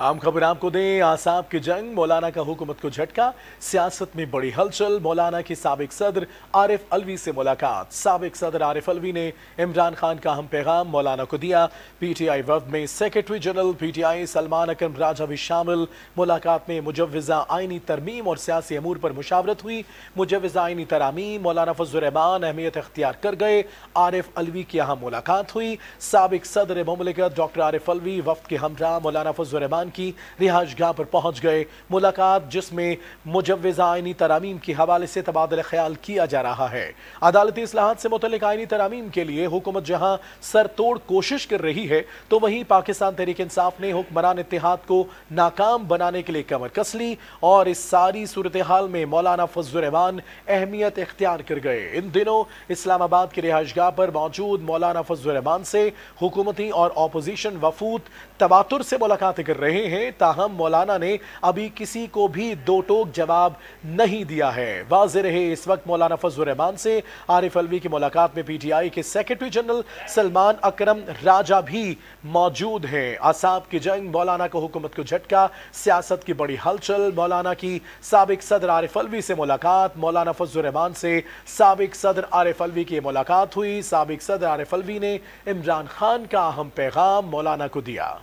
आम खबर आपको दें आसाब की जंग मौलाना का हुकूमत को झटका सियासत में बड़ी हलचल मौलाना की सबक सदर आरिफ अलवी से मुलाकात सबक सदर आरिफ अलवी ने इमरान खान का अहम पैगाम मौलाना को दिया पीटीआई वफ में secretary general PTI Salman Akram Raja भी शामिल मुलाकात में मुजवजा आइनी तरमीम और सियासी अमूर पर मुशावरत हुई मुजवजा आइनी तरामीम मौलाना फजुलरहमान अहमियत अख्तियार कर गए आरिफ अलवी की अहम मुलाकात हुई सबक सदर ममलिकत डॉक्टर आरिफ अलवी वफ के हमरा मौलाना फजुलरहमान खान की रिहाइश गाह पर पहुँच गए मुलाकात जिसमें मुजवज़ आइनी तरामीम के हवाले से तबादला ख्याल किया जा रहा है अदालती असलाहत से मुतल आइनी तरामीम के लिए हुकूमत जहाँ तोड़ कोशिश कर रही है तो वहीं पाकिस्तान तहरीक इंसाफ ने हुक्मरान इतिहाद को नाकाम बनाने के लिए कमर कस ली और इस सारी सूरत हाल में मौलाना फजलरहमान अहमियत इख्तियार कर गए इन दिनों इस्लामाबाद के रिहाइशगाह पर मौजूद मौलाना फजलरहमान से हुकूमती और अपोजिशन वफूद तबातुर से मुलाकातें कर रहे हैं रहे हैं ताहम मौलाना ने अभी किसी को भी दो टोक जवाब नहीं दिया है वाज रहे इस वक्त मौलाना फजलरहमान से आरिफ अलवी की मुलाकात में पीटीआई के सेक्रेटरी जनरल सलमान अकरम राजा भी मौजूद हैं असाब की जंग मौलाना को हुकूमत को झटका सियासत की बड़ी हलचल मौलाना की सबक सदर आरिफ अलवी से मुलाकात मौलाना फजलरहमान से सबक सदर आरिफ अलवी की मुलाकात हुई सबक सदर आरिफ अलवी ने इमरान खान का अहम पैगाम मौलाना को दिया